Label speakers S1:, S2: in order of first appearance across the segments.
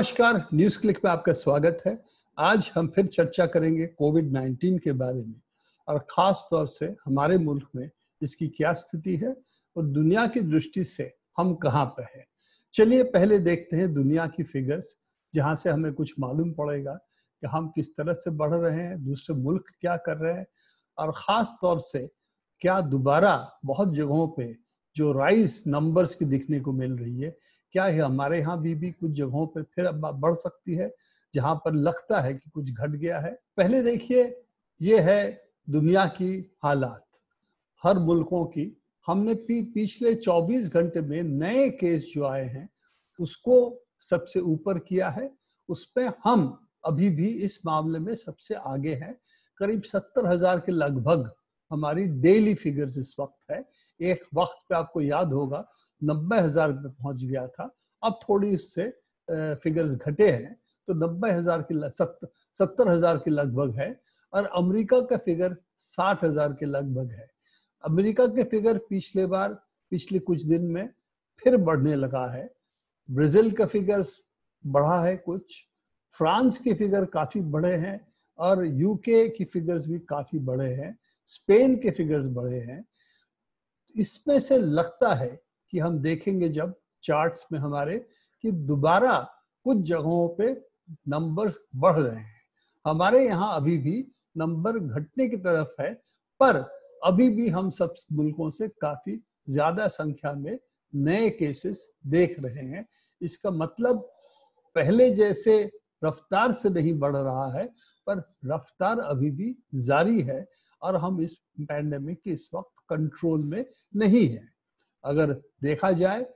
S1: नमस्कार news click पे आपका स्वागत है आज हम फिर चर्चा करेंगे कोविड 19 के बारे में और खास तौर से हमारे मुल्क में इसकी क्या स्थिति है और दुनिया की दृष्टि से हम कहाँ पर हैं चलिए पहले देखते हैं दुनिया की फिगर्स जहाँ से हमें कुछ मालूम पड़ेगा कि हम किस तरह से बढ़ रहे हैं दूसरे मुल्क क्या कर रहे हैं और ख़ास तौर से क्या दोबारा बहुत जगहों पर जो राइस नंबर्स की दिखने को मिल रही है क्या है हमारे यहाँ भी भी कुछ जगहों पर फिर बढ़ सकती है जहां पर लगता है कि कुछ घट गया है पहले देखिए ये है दुनिया की हालात हर मुल्कों की हमने पिछले 24 घंटे में नए केस जो आए हैं उसको सबसे ऊपर किया है उसमें हम अभी भी इस मामले में सबसे आगे हैं करीब सत्तर हजार के लगभग हमारी डेली फिगर्स इस वक्त है एक वक्त पे आपको याद होगा नब्बे हजार में पहुंच गया था अब थोड़ी इससे फिगर्स घटे हैं तो नब्बे हजार के सत्तर हजार के लगभग है और अमेरिका का फिगर साठ हजार के लगभग है अमेरिका के फिगर पिछले बार पिछले कुछ दिन में फिर बढ़ने लगा है ब्राजील का फिगर बढ़ा है कुछ फ्रांस के फिगर काफी बढ़े हैं और यूके की फिगर्स भी काफी बढ़े हैं स्पेन के फिगर्स बढ़े हैं इसमें से लगता है कि हम देखेंगे जब चार्ट्स में हमारे कि दोबारा कुछ जगहों पे नंबर्स बढ़ रहे हैं हमारे यहाँ अभी भी नंबर घटने की तरफ है पर अभी भी हम सब मुल्कों से काफी ज्यादा संख्या में नए केसेस देख रहे हैं इसका मतलब पहले जैसे रफ्तार से नहीं बढ़ रहा है पर रफ्तार अभी भी जारी है और हम इस पैंडेमिक के इस वक्त कंट्रोल में नहीं है अगर देखा जाए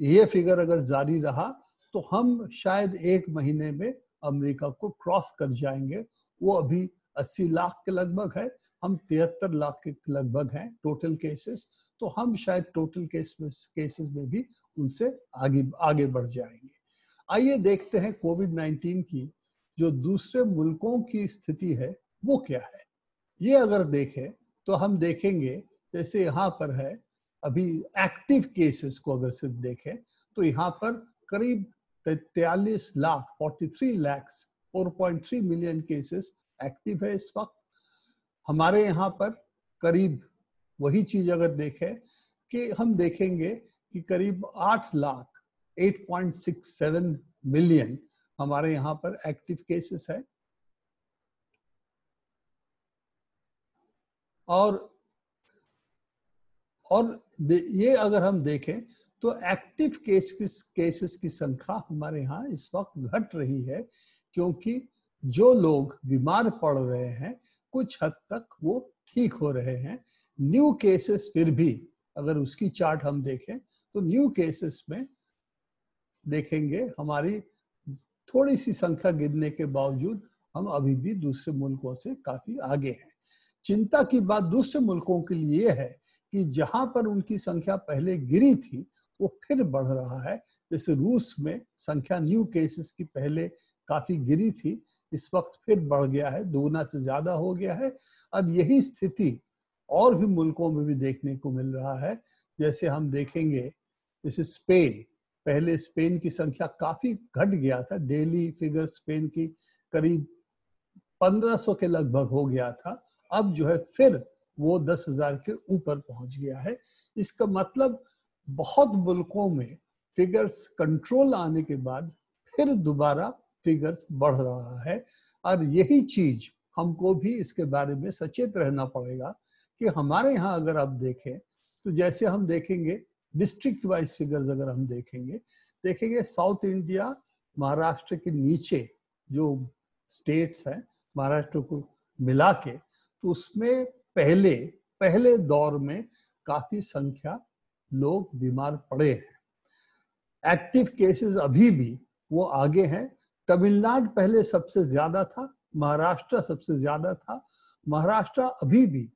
S1: ये फिगर अगर जारी रहा तो हम शायद एक महीने में अमेरिका को क्रॉस कर जाएंगे वो अभी 80 लाख के लगभग है हम तिहत्तर लाख के लगभग हैं टोटल केसेस तो हम शायद टोटल केस में केसेस में भी उनसे आगे आगे बढ़ जाएंगे आइए देखते हैं कोविड 19 की जो दूसरे मुल्कों की स्थिति है वो क्या है ये अगर देखें तो हम देखेंगे जैसे यहाँ पर है अभी एक्टिव केसेस को अगर सिर्फ देखें तो यहाँ पर करीब तैतालीस lakh 43 lakhs 4.3 million cases active है इस वक्त हमारे यहाँ पर करीब वही चीज अगर देखें कि हम देखेंगे कि करीब 8 लाख 8.67 मिलियन हमारे यहाँ पर एक्टिव केसेस है और और ये अगर हम देखें तो एक्टिव केस केसेस की संख्या हमारे यहाँ इस वक्त घट रही है क्योंकि जो लोग बीमार पड़ रहे हैं कुछ हद तक वो ठीक हो रहे हैं न्यू केसेस फिर भी अगर उसकी चार्ट हम देखें तो न्यू केसेस में देखेंगे हमारी थोड़ी सी संख्या गिरने के बावजूद हम अभी भी दूसरे मुल्कों से काफी आगे हैं चिंता की बात दूसरे मुल्कों के लिए है कि जहां पर उनकी संख्या पहले गिरी थी वो फिर बढ़ रहा है जैसे रूस में संख्या न्यू केसेस की पहले काफी गिरी थी इस वक्त फिर बढ़ गया है दोगुना से ज्यादा हो गया है अब यही स्थिति और भी मुल्कों में भी देखने को मिल रहा है जैसे हम देखेंगे जैसे स्पेन पहले स्पेन की संख्या काफी घट गया था डेली फिगर स्पेन की करीब 1500 के लगभग हो गया था अब जो है फिर वो दस हजार के ऊपर पहुंच गया है इसका मतलब बहुत मुल्कों में फिगर्स कंट्रोल आने के बाद फिर दोबारा फिगर्स बढ़ रहा है और यही चीज हमको भी इसके बारे में सचेत रहना पड़ेगा कि हमारे यहाँ अगर आप देखें तो जैसे हम देखेंगे डिस्ट्रिक्ट वाइज फिगर्स अगर हम देखेंगे देखेंगे साउथ इंडिया महाराष्ट्र के नीचे जो स्टेट्स हैं महाराष्ट्र को मिला के तो उसमें पहले पहले दौर में काफी संख्या लोग बीमार पड़े हैं एक्टिव केसेस अभी भी वो आगे हैं तमिलनाडु पहले सबसे ज्यादा था महाराष्ट्र सबसे ज्यादा था महाराष्ट्र अभी भी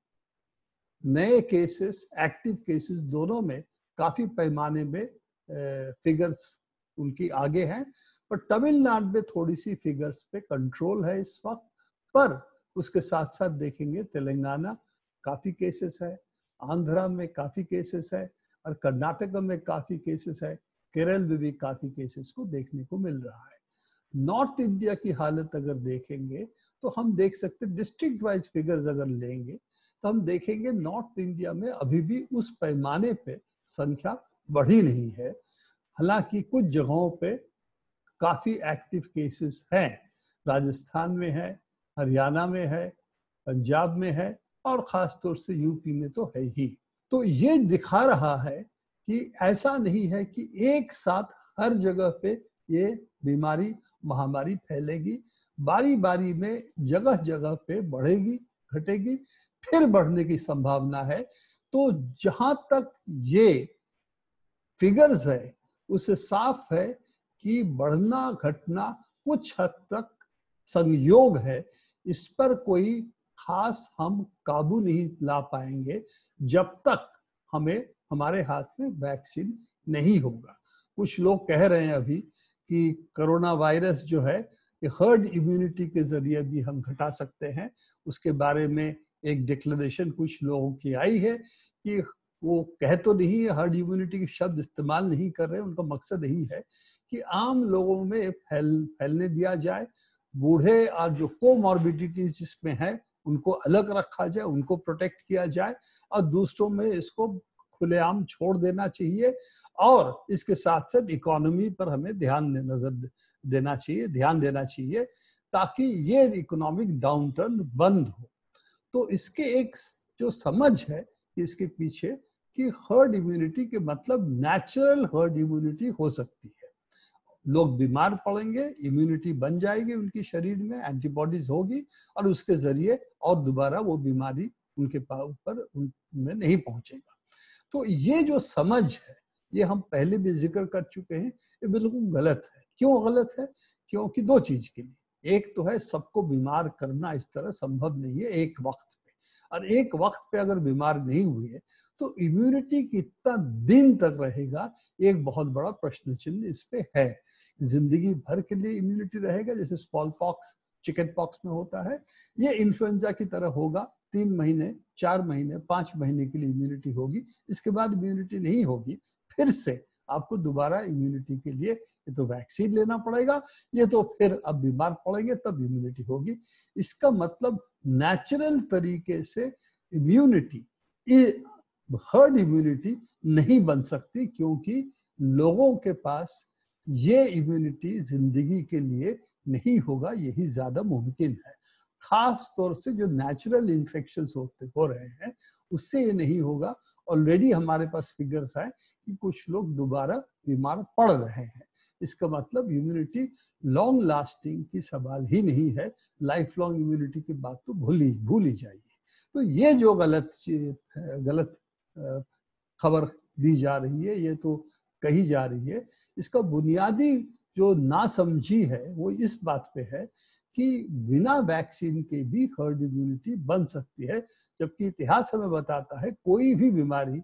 S1: नए केसेस एक्टिव केसेस दोनों में काफी पैमाने में फिगर्स उनकी आगे हैं पर तमिलनाडु में थोड़ी सी फिगर्स पे कंट्रोल है इस वक्त पर उसके साथ साथ देखेंगे तेलंगाना काफी केसेस है आंध्रा में काफी केसेस है और कर्नाटक में काफी केसेस है केरल में भी काफी केसेस को देखने को मिल रहा है नॉर्थ इंडिया की हालत अगर देखेंगे तो हम देख सकते डिस्ट्रिक्ट वाइज फिगर्स अगर लेंगे तो हम देखेंगे नॉर्थ इंडिया में अभी भी उस पैमाने पे संख्या बढ़ी नहीं है हालांकि कुछ जगहों पे काफी एक्टिव केसेस हैं राजस्थान में है हरियाणा में है पंजाब में है और ख़ास तौर से यूपी में तो है ही तो ये दिखा रहा है कि ऐसा नहीं है कि एक साथ हर जगह पे ये बीमारी महामारी फैलेगी बारी बारी में जगह जगह पे बढ़ेगी घटेगी फिर बढ़ने की संभावना है तो जहां तक ये फिगर्स है उसे साफ है कि बढ़ना घटना कुछ हद तक संयोग है इस पर कोई खास हम काबू नहीं ला पाएंगे जब तक हमें हमारे हाथ में वैक्सीन नहीं होगा कुछ लोग कह रहे हैं अभी कि कोरोना वायरस जो है हर्ड इम्यूनिटी के जरिए भी हम घटा सकते हैं उसके बारे में एक डिक्लेरेशन कुछ लोगों की आई है कि वो कह तो नहीं है हर्ड इम्यूनिटी के शब्द इस्तेमाल नहीं कर रहे उनका मकसद यही है कि आम लोगों में फैल फैलने दिया जाए बूढ़े और जो कोमॉर्बिडिटीज जिसमें है उनको अलग रखा जाए उनको प्रोटेक्ट किया जाए और दूसरों में इसको खुलेआम छोड़ देना चाहिए और इसके साथ साथ इकोनॉमी पर हमें ध्यान नजर देना चाहिए ध्यान देना चाहिए ताकि ये इकोनॉमिक डाउनटर्न बंद हो तो इसके एक जो समझ है इसके पीछे कि हर्ड इम्यूनिटी के मतलब नेचुरल हर्ड इम्यूनिटी हो सकती है लोग बीमार पड़ेंगे इम्यूनिटी बन जाएगी उनकी शरीर में एंटीबॉडीज होगी और उसके जरिए और दोबारा वो बीमारी उनके ऊपर उनमें नहीं पहुंचेगा तो ये जो समझ है ये हम पहले भी जिक्र कर चुके हैं ये बिल्कुल गलत है क्यों गलत है क्योंकि दो चीज के लिए एक तो है सबको बीमार करना इस तरह संभव नहीं है एक वक्त पे और एक वक्त पे अगर बीमार नहीं हुए तो इम्यूनिटी कितना दिन तक रहेगा एक बहुत बड़ा प्रश्न चिन्ह इस पे है जिंदगी भर के लिए इम्यूनिटी रहेगा जैसे स्मॉल पॉक्स चिकन पॉक्स में होता है ये इन्फ्लुएंजा की तरह होगा तीन महीने चार महीने पांच महीने के लिए इम्यूनिटी होगी इसके बाद इम्यूनिटी नहीं होगी फिर से आपको दोबारा इम्यूनिटी के लिए ये तो वैक्सीन लेना पड़ेगा ये तो फिर अब बीमार पड़ेंगे तब इम्यूनिटी होगी इसका मतलब नेचुरल तरीके से इम्यूनिटी हर्ड इम्यूनिटी नहीं बन सकती क्योंकि लोगों के पास ये इम्यूनिटी जिंदगी के लिए नहीं होगा यही ज्यादा मुमकिन है खास तौर से जो नेचुरल इन्फेक्शन होते हो रहे हैं उससे ये नहीं होगा ऑलरेडी हमारे पास फिगर्स हैं कि कुछ लोग दोबारा बीमार पड़ रहे हैं इसका मतलब इम्यूनिटी लॉन्ग लास्टिंग की सवाल ही नहीं है लाइफ लॉन्ग इम्यूनिटी की बात तो भूली भूली जाइए तो ये जो गलत गलत खबर दी जा रही है ये तो कही जा रही है इसका बुनियादी जो नासमझी है वो इस बात पे है कि बिना वैक्सीन के भी हर्ड इम्यूनिटी बन सकती है जबकि इतिहास हमें बताता है कोई भी बीमारी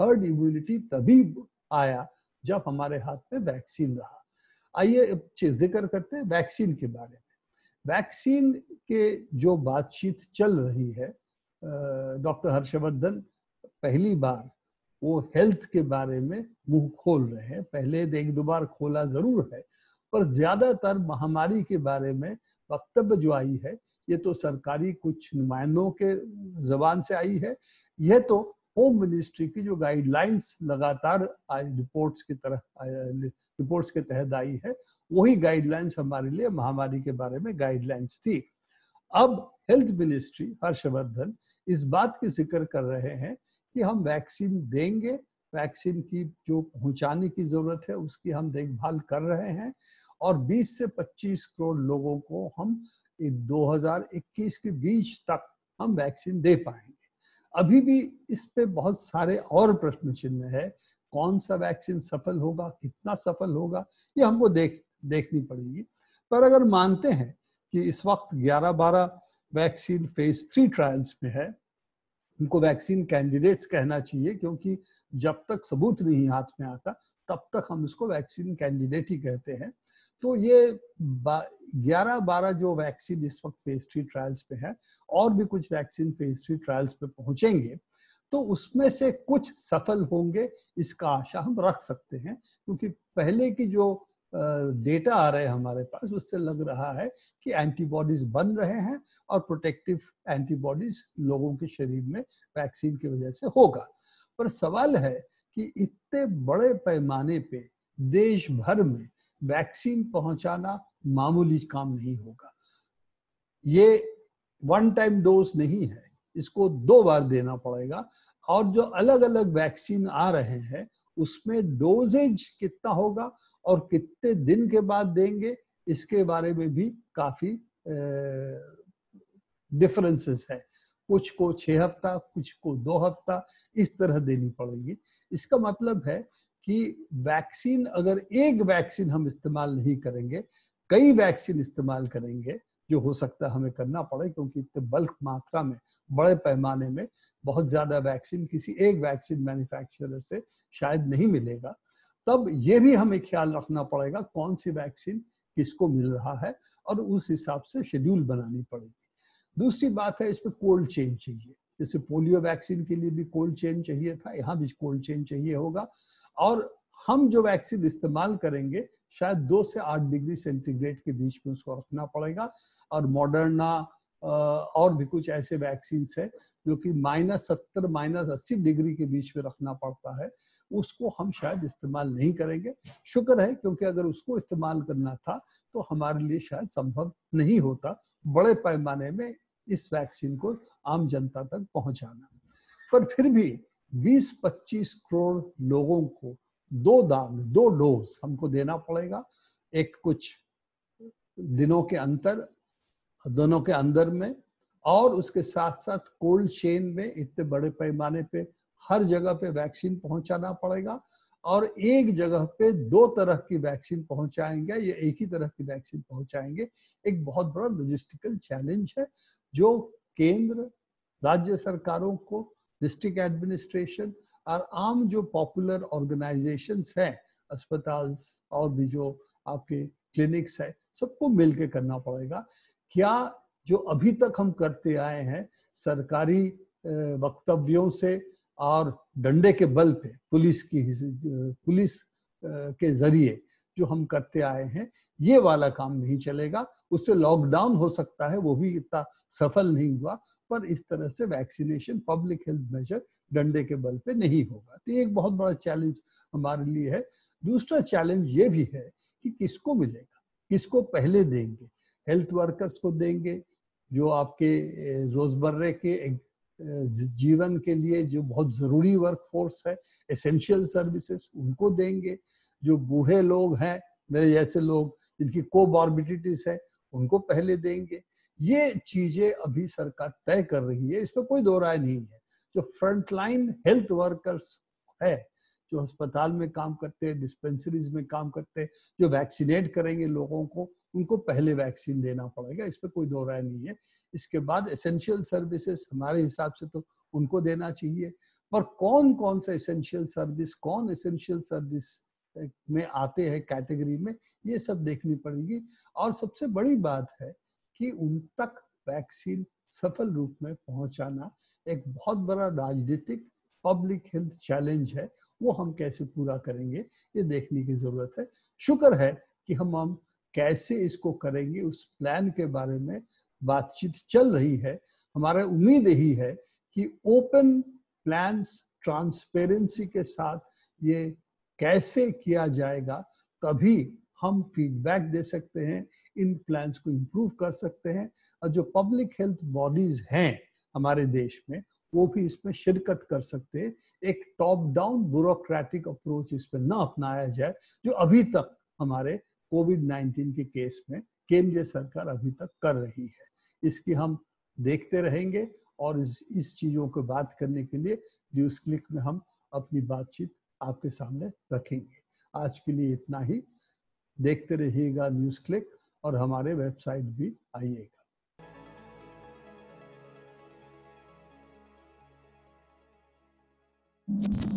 S1: हर्ड इम्यूनिटी तभी आया जब हमारे हाथ में वैक्सीन रहा आइए जिक्र करते हैं वैक्सीन के बारे में वैक्सीन के जो बातचीत चल रही है डॉक्टर हर्षवर्धन पहली बार वो हेल्थ के बारे में मुंह खोल रहे हैं पहले एक दो बार खोला जरूर है पर ज्यादातर महामारी के बारे में वक्तव्य जो आई है ये तो सरकारी कुछ नुमाइंदों के जबान से आई है यह तो होम मिनिस्ट्री की जो गाइडलाइंस लगातार आई रिपोर्ट्स की तरह रिपोर्ट्स के तहत आई है वही गाइडलाइंस हमारे लिए महामारी के बारे में गाइडलाइंस थी अब हेल्थ मिनिस्ट्री हर्षवर्धन इस बात की जिक्र कर रहे हैं कि हम वैक्सीन देंगे वैक्सीन की जो पहुंचाने की जरूरत है उसकी हम देखभाल कर रहे हैं और 20 से 25 करोड़ लोगों को हम 2021 के बीच तक हम वैक्सीन दे पाएंगे अभी भी इस पे बहुत सारे और प्रश्न चिन्ह है कौन सा वैक्सीन सफल होगा कितना सफल होगा ये हमको देख देखनी पड़ेगी पर अगर मानते हैं कि इस वक्त 11-12 वैक्सीन फेज थ्री ट्रायल्स में है उनको वैक्सीन कैंडिडेट्स कहना चाहिए क्योंकि जब तक सबूत नहीं हाथ में आता तब तक हम इसको वैक्सीन कैंडिडेट ही कहते हैं तो ये ग्यारह बारह जो वैक्सीन इस वक्त फेज थ्री ट्रायल्स पे है और भी कुछ वैक्सीन फेज थ्री ट्रायल्स पे पहुंचेंगे तो उसमें से कुछ सफल होंगे इसका आशा हम रख सकते हैं क्योंकि पहले की जो डेटा आ रहे हैं हमारे पास उससे लग रहा है कि एंटीबॉडीज बन रहे हैं और प्रोटेक्टिव एंटीबॉडीज लोगों के शरीर में वैक्सीन की वजह से होगा पर सवाल है कि इतने बड़े पैमाने पे देश भर में वैक्सीन पहुंचाना मामूली काम नहीं होगा ये वन टाइम डोज नहीं है इसको दो बार देना पड़ेगा और जो अलग अलग वैक्सीन आ रहे हैं उसमें डोजेज कितना होगा और कितने दिन के बाद देंगे इसके बारे में भी काफी डिफरेंसेस है कुछ को छह हफ्ता कुछ को दो हफ्ता इस तरह देनी पड़ेगी इसका मतलब है कि वैक्सीन अगर एक वैक्सीन हम इस्तेमाल नहीं करेंगे कई वैक्सीन इस्तेमाल करेंगे जो हो सकता है हमें करना पड़े क्योंकि इतने बल्क मात्रा में बड़े पैमाने में बहुत ज्यादा वैक्सीन किसी एक वैक्सीन मैन्युफैक्चरर से शायद नहीं मिलेगा तब ये भी हमें ख्याल रखना पड़ेगा कौन सी वैक्सीन किसको मिल रहा है और उस हिसाब से शेड्यूल बनानी पड़ेगी दूसरी बात है इसमें कोल्ड चेन चाहिए जैसे पोलियो वैक्सीन के लिए भी कोल्ड चेन चाहिए था यहाँ भी कोल्ड चेन चाहिए होगा और हम जो वैक्सीन इस्तेमाल करेंगे शायद दो से आठ डिग्री सेंटीग्रेड के बीच में उसको रखना पड़ेगा और मॉडर्ना और भी कुछ ऐसे वैक्सीन है जो कि माइनस सत्तर माइनस अस्सी डिग्री के बीच में रखना पड़ता है उसको हम शायद इस्तेमाल नहीं करेंगे शुक्र है क्योंकि अगर उसको इस्तेमाल करना था तो हमारे लिए शायद संभव नहीं होता बड़े पैमाने में इस वैक्सीन को आम जनता तक पहुंचाना पर फिर भी 20-25 करोड़ लोगों को दो दाग दो डोज हमको देना पड़ेगा एक कुछ दिनों के अंतर दोनों के अंदर में और उसके साथ साथ कोल्ड चेन में इतने बड़े पैमाने पे हर जगह पे वैक्सीन पहुंचाना पड़ेगा और एक जगह पे दो तरह की वैक्सीन पहुंचाएंगे या एक ही तरह की वैक्सीन पहुंचाएंगे एक बहुत बड़ा लॉजिस्टिकल चैलेंज है जो केंद्र राज्य सरकारों को डिस्ट्रिक्ट एडमिनिस्ट्रेशन और आम जो पॉपुलर ऑर्गेनाइजेशन हैं अस्पताल और भी जो आपके क्लिनिक्स है सबको मिल करना पड़ेगा क्या जो अभी तक हम करते आए हैं सरकारी वक्तव्यों से और डंडे के बल पे पुलिस की पुलिस के जरिए जो हम करते आए हैं ये वाला काम नहीं चलेगा उससे लॉकडाउन हो सकता है वो भी इतना सफल नहीं हुआ पर इस तरह से वैक्सीनेशन पब्लिक हेल्थ मेजर डंडे के बल पे नहीं होगा तो एक बहुत बड़ा चैलेंज हमारे लिए है दूसरा चैलेंज ये भी है कि किसको मिलेगा किसको पहले देंगे हेल्थ वर्कर्स को देंगे जो आपके रोजमर्रे के जीवन के लिए जो बहुत ज़रूरी वर्कफोर्स है एसेंशियल सर्विसेज उनको देंगे जो बूढ़े लोग हैं मेरे जैसे लोग जिनकी कोमॉर्बिडिटीज है उनको पहले देंगे ये चीजें अभी सरकार तय कर रही है इसमें कोई दो राय नहीं है जो फ्रंटलाइन हेल्थ वर्कर्स है जो अस्पताल में काम करते हैं डिस्पेंसरीज में काम करते हैं जो वैक्सीनेट करेंगे लोगों को उनको पहले वैक्सीन देना पड़ेगा इस पर कोई दो राय नहीं है इसके बाद एसेंशियल सर्विसेज हमारे हिसाब से तो उनको देना चाहिए पर कौन कौन सा एसेंशियल सर्विस कौन एसेंशियल सर्विस में आते हैं कैटेगरी में ये सब देखनी पड़ेगी और सबसे बड़ी बात है कि उन तक वैक्सीन सफल रूप में पहुंचाना एक बहुत बड़ा राजनीतिक पब्लिक हेल्थ चैलेंज है वो हम कैसे पूरा करेंगे ये देखने की जरूरत है शुक्र है कि हम हम कैसे इसको करेंगे उस प्लान के बारे में बातचीत चल रही है हमारा उम्मीद यही है कि ओपन प्लान ट्रांसपेरेंसी के साथ ये कैसे किया जाएगा तभी हम फीडबैक दे सकते हैं इन प्लान्स को इम्प्रूव कर सकते हैं और जो पब्लिक हेल्थ बॉडीज हैं हमारे देश में वो भी इसमें शिरकत कर सकते हैं एक टॉप डाउन ब्यूरोक्रेटिक अप्रोच इस पर ना अपनाया जाए जो अभी तक हमारे कोविड 19 के केस में केंद्र सरकार अभी तक कर रही है इसकी हम देखते रहेंगे और इस इस चीजों को बात करने के लिए न्यूज क्लिक में हम अपनी बातचीत आपके सामने रखेंगे आज के लिए इतना ही देखते रहिएगा न्यूज क्लिक और हमारे वेबसाइट भी आइएगा Thank you.